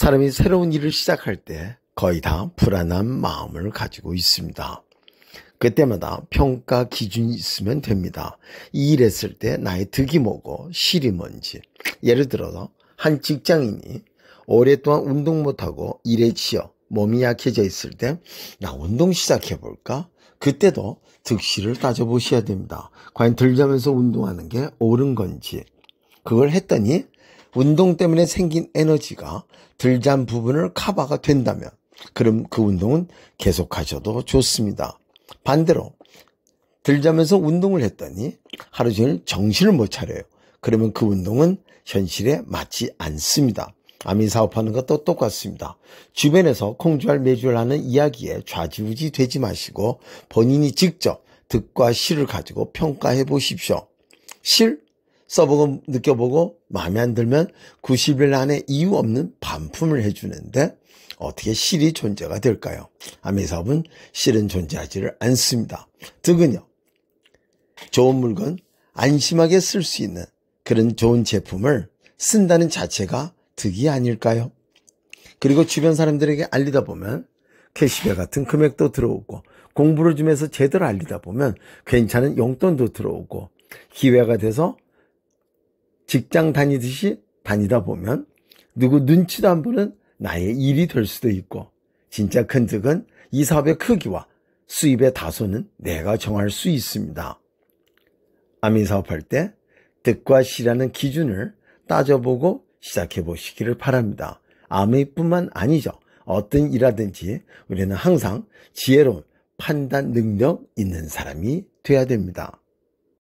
사람이 새로운 일을 시작할 때 거의 다 불안한 마음을 가지고 있습니다. 그때마다 평가 기준이 있으면 됩니다. 이 일했을 때 나의 득이 뭐고 실이 뭔지. 예를 들어서 한 직장인이 오랫동안 운동 못하고 일에 치여 몸이 약해져 있을 때 나 운동 시작해볼까? 그때도 득실을 따져보셔야 됩니다. 과연 들자면서 운동하는 게 옳은 건지. 그걸 했더니 운동 때문에 생긴 에너지가 들잔 부분을 커버가 된다면 그럼 그 운동은 계속하셔도 좋습니다. 반대로 들자면서 운동을 했더니 하루 종일 정신을 못 차려요. 그러면 그 운동은 현실에 맞지 않습니다. 아민 사업하는 것도 똑같습니다. 주변에서 콩주알 매주알하는 이야기에 좌지우지 되지 마시고 본인이 직접 득과 실을 가지고 평가해 보십시오. 실 써보고 느껴보고 마음에 안 들면 90일 안에 이유 없는 반품을 해주는데 어떻게 실이 존재가 될까요? 아미사업은 실은 존재하지를 않습니다. 더은요 좋은 물건, 안심하게 쓸 수 있는 그런 좋은 제품을 쓴다는 자체가 득이 아닐까요? 그리고 주변 사람들에게 알리다 보면 캐시백 같은 금액도 들어오고 공부를 좀 해서 제대로 알리다 보면 괜찮은 용돈도 들어오고 기회가 돼서 직장 다니듯이 다니다 보면 누구 눈치도 안 보는 나의 일이 될 수도 있고 진짜 큰 득은 이 사업의 크기와 수입의 다소는 내가 정할 수 있습니다. 아미 사업할 때 득과 시라는 기준을 따져보고 시작해 보시기를 바랍니다. 아미뿐만 아니죠. 어떤 일하든지 우리는 항상 지혜로운 판단 능력 있는 사람이 돼야 됩니다.